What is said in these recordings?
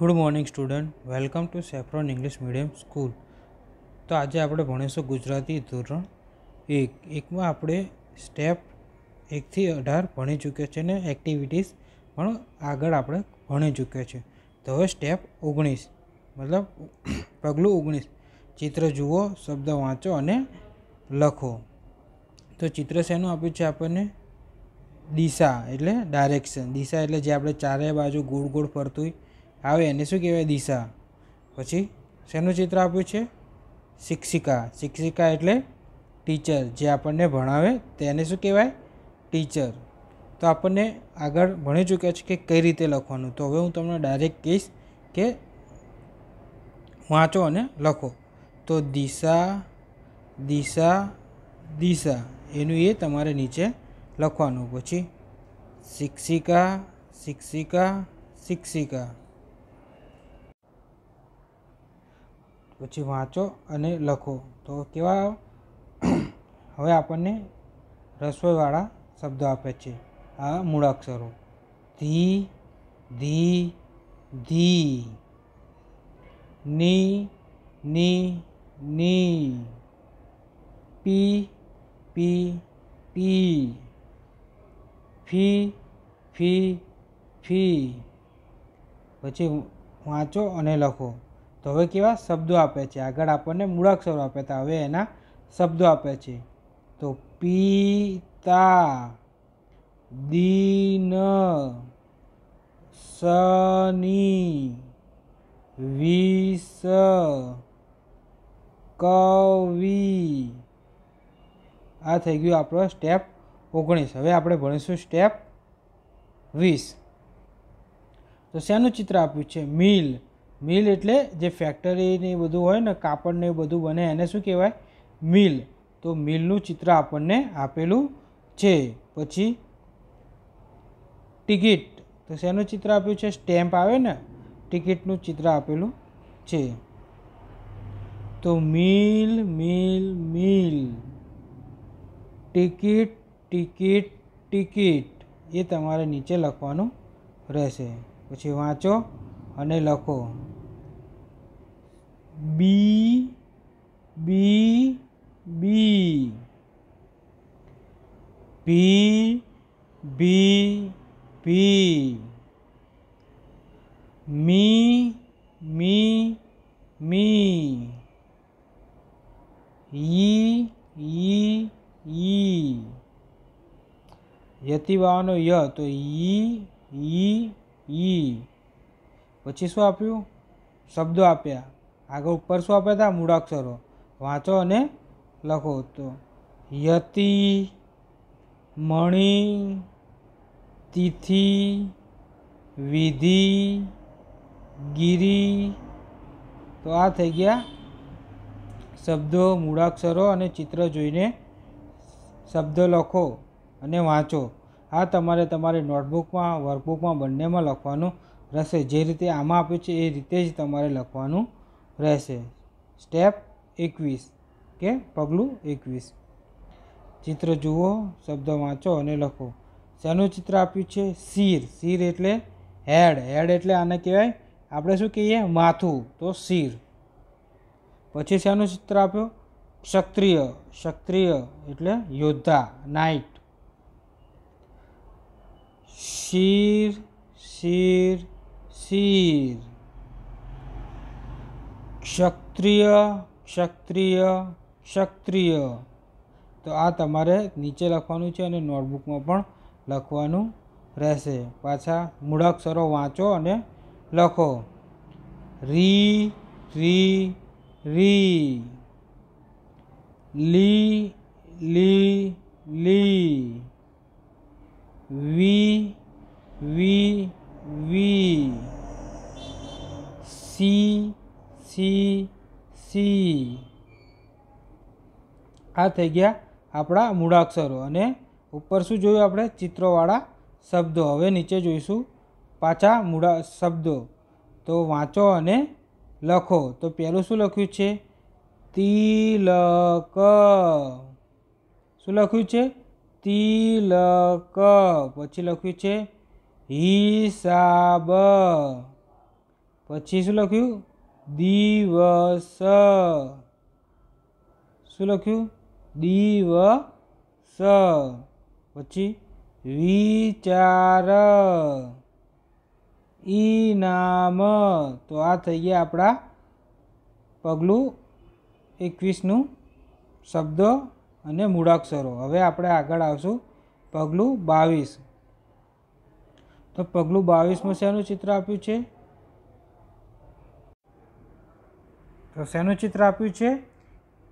good morning student welcome to saffron English medium school તો આજે આપણે ભણીશું ગુજરાતી ધોરણ એક એકમાં આપણે સ્ટેપ એકથી અઢાર ભણી ચૂક્યા છે અને એક્ટિવિટીઝ પણ આગળ આપણે ભણી ચૂક્યા છે તો હવે સ્ટેપ ઓગણીસ મતલબ પગલું ઓગણીસ ચિત્ર જુઓ શબ્દ વાંચો અને લખો તો ચિત્ર શેનું આપ્યું છે આપણને દિશા એટલે ડાયરેક્શન દિશા એટલે જે આપણે ચારે બાજુ ગોળ ગોળ ફરતું હોય આવે એને શું કહેવાય દિશા પછી શેનું ચિત્ર આપ્યું છે શિક્ષિકા શિક્ષિકા એટલે ટીચર જે આપણને ભણાવે તેને શું કહેવાય ટીચર તો આપણને આગળ ભણી ચૂક્યા છે કે કઈ રીતે લખવાનું તો હવે હું તમને ડાયરેક્ટ કહીશ કે વાંચો અને લખો તો દિશા દિશા દિશા એનું એ તમારે નીચે લખવાનું પછી શિક્ષિકા શિક્ષિકા શિક્ષિકા પછી વાંચો અને લખો તો કેવા હવે આપણને રસોઈવાળા શબ્દો આપે છે આ મૂળાક્ષરો ધી ધી ધી ની ની ની પી પી પી ફી ફી ફી પછી વાંચો અને લખો તો હવે કેવા શબ્દો આપે છે આગળ આપણને મૂળાક્ષરો આપે હતા હવે એના શબ્દો આપે છે તો પિતા દિન શનિ વિષ કવિ આ થઈ ગયું આપણો સ્ટેપ ઓગણીસ હવે આપણે ભણીશું સ્ટેપ વીસ તો શેનું ચિત્ર આપ્યું છે મિલ મિલ એટલે જે ફેક્ટરીને બધું હોય ને કાપડને બધું બને એને શું કહેવાય મિલ તો મિલનું ચિત્ર આપણને આપેલું છે પછી ટિકિટ તો શેનું ચિત્ર આપ્યું છે સ્ટેમ્પ આવે ને ટિકિટનું ચિત્ર આપેલું છે તો મિલ મિલ મિલ ટિકિટ ટિકિટ ટિકિટ એ તમારે નીચે લખવાનું રહેશે પછી વાંચો અને લખો બી બી બી પી બી પી મી મી મી ઈ ઈ ઈ યતિવાનો ય તો ઈ ઈ ઈ પછી શું આપ્યું શબ્દો આપ્યા આગળ ઉપર શું આપ્યા હતા મૂળાક્ષરો વાંચો અને લખો તો યતિ મણિ તિથિ વિધિ ગીરી તો આ થઈ ગયા શબ્દો મૂળાક્ષરો અને ચિત્ર જોઈને શબ્દ લખો અને વાંચો આ તમારે તમારી નોટબુકમાં વર્કબુકમાં બંનેમાં લખવાનું રહેશે જે રીતે આમાં આપ્યું છે એ રીતે જ તમારે લખવાનું રહેશે સ્ટેપ એકવીસ કે પગલું એકવીસ ચિત્ર જુઓ શબ્દ વાંચો અને લખો શેનું ચિત્ર આપ્યું છે શિર શીર એટલે હેડ હેડ એટલે આને કહેવાય આપણે શું કહીએ માથું તો શિર પછી શેનું ચિત્ર આપ્યું ક્ષત્રિય ક્ષત્રિય એટલે યોદ્ધા નાઇટ શીર શિર શીર ક્ષત્રિય ક્ષત્રિય ક્ષત્રિય તો આ તમારે નીચે લખવાનું છે અને નોટબુકમાં પણ લખવાનું રહેશે પાછા મૂળાક્ષરો વાંચો અને લખો રી રી રી લી લી લી વી વી વી સી સી સી આ થઈ ગયા આપણા મૂળાક્ષરો અને ઉપર શું જોયું આપણે ચિત્રોવાળા શબ્દો હવે નીચે જોઈશું પાછા મૂળા શબ્દો તો વાંચો અને લખો તો પહેલું શું લખ્યું છે તિલક શું લખ્યું છે તિલક પછી લખ્યું છે હિસાબ પછી શું લખ્યું દિવસ શું લખ્યું દિવસ પછી વિચાર ઈનામ તો આ થઈ ગયા આપણા પગલું એકવીસનું શબ્દો અને મૂળાક્ષરો હવે આપણે આગળ આવશું પગલું બાવીસ તો પગલું બાવીસમાં શેનું ચિત્ર આપ્યું છે તો શેનું ચિત્ર આપ્યું છે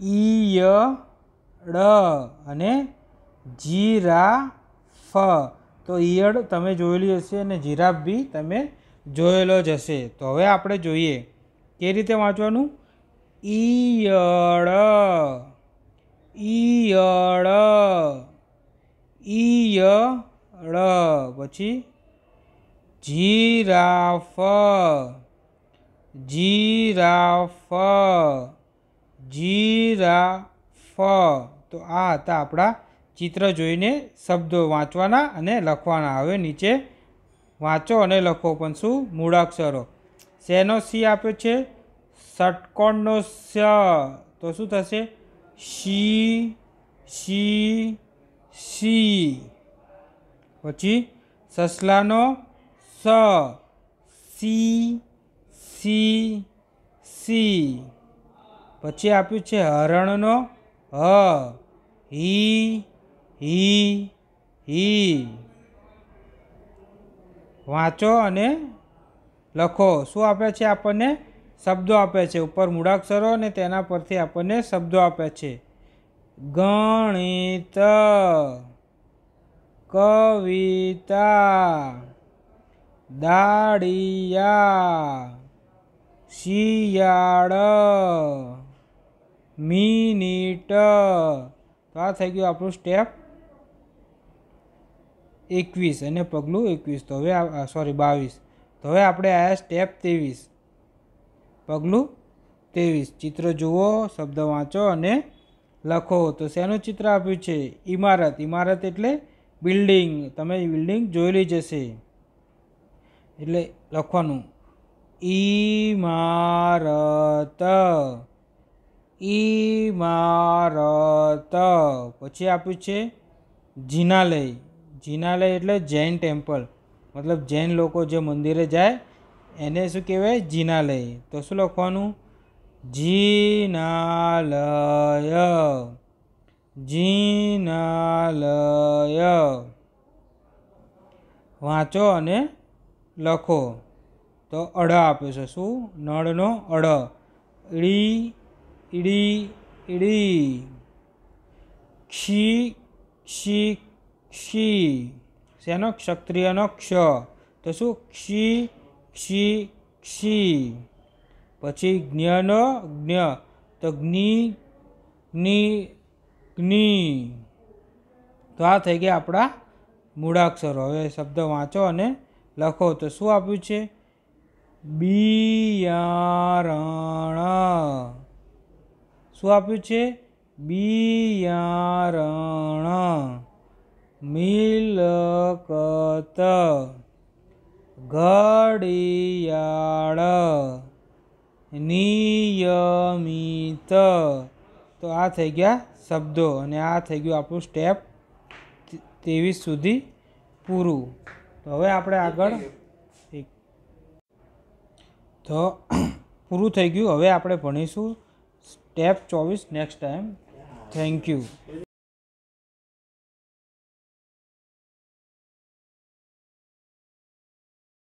ડ અને જીરા ફ તો ઈયળ તમે જોયેલી હશે અને જીરાફ બી તમે જોયેલો જ હશે તો હવે આપણે જોઈએ કે રીતે વાંચવાનું ઈયળ ઈયળ ઈયળ પછી જીરાફ જીરાફ જીરાફ તો આ હતા આપણા ચિત્ર જોઈને શબ્દો વાંચવાના અને લખવાના હવે નીચે વાંચો અને લખો પણ શું મૂળાક્ષરો શેનો સી આપ્યો છે ષટકોણનો સ તો શું થશે શી શી સી પછી સસલાનો સ સી સી સી પછી આપ્યું છે હરણનો હ હી હી હી વાંચો અને લખો શું આપે છે આપણને શબ્દો આપે છે ઉપર મૂળાક્ષરો અને તેના પરથી આપણને શબ્દો આપે છે ગણિત કવિતા દાડિયા શિયાળ મિનિટ તો આ થઈ ગયું આપણું સ્ટેપ એકવીસ અને પગલું એકવીસ તો હવે સોરી બાવીસ તો હવે આપણે આયા સ્ટેપ ત્રેવીસ પગલું ત્રેવીસ ચિત્ર જુઓ શબ્દ વાંચો અને લખો તો શેનું ચિત્ર આપ્યું છે ઇમારત ઇમારત એટલે બિલ્ડિંગ તમે બિલ્ડિંગ જોયેલી જશે એટલે લખવાનું ઇમારત ઇમારત પછી આપ્યું છે જીનાલય જીનાલય એટલે જૈન ટેમ્પલ મતલબ જૈન લોકો જે મંદિરે જાય એને શું કહેવાય જીનાલય તો શું લખવાનું જીનાલય જીનાલય વાંચો અને લખો તો અડ આપે છે શું નળનો અડ ઈડી ઈડી ઈડી ક્ષી ક્ષી ક્ષી શેનો ક્ષત્રિયનો ક્ષ તો શું ક્ષી ક્ષી ક્ષી પછી જ્ઞનો જ્ઞ તો જ્ઞિ જ્ઞિ જ્ઞિ તો આ થઈ ગયા આપણા મૂળાક્ષરો હવે શબ્દ વાંચો અને લખો તો શું આપ્યું છે બિયારણ શું આપ્યું છે બિયારણ મિલકત ઘડિયાળ નિયમિત તો આ થઈ ગયા શબ્દો અને આ થઈ ગયું આપણું સ્ટેપ ત્રેવીસ સુધી પૂરું તો હવે આપણે આગળ તો પૂરું થઈ ગયું હવે આપણે ભણીશું સ્ટેપ ચોવીસ નેક્સ્ટ ટાઈમ થેન્ક યુ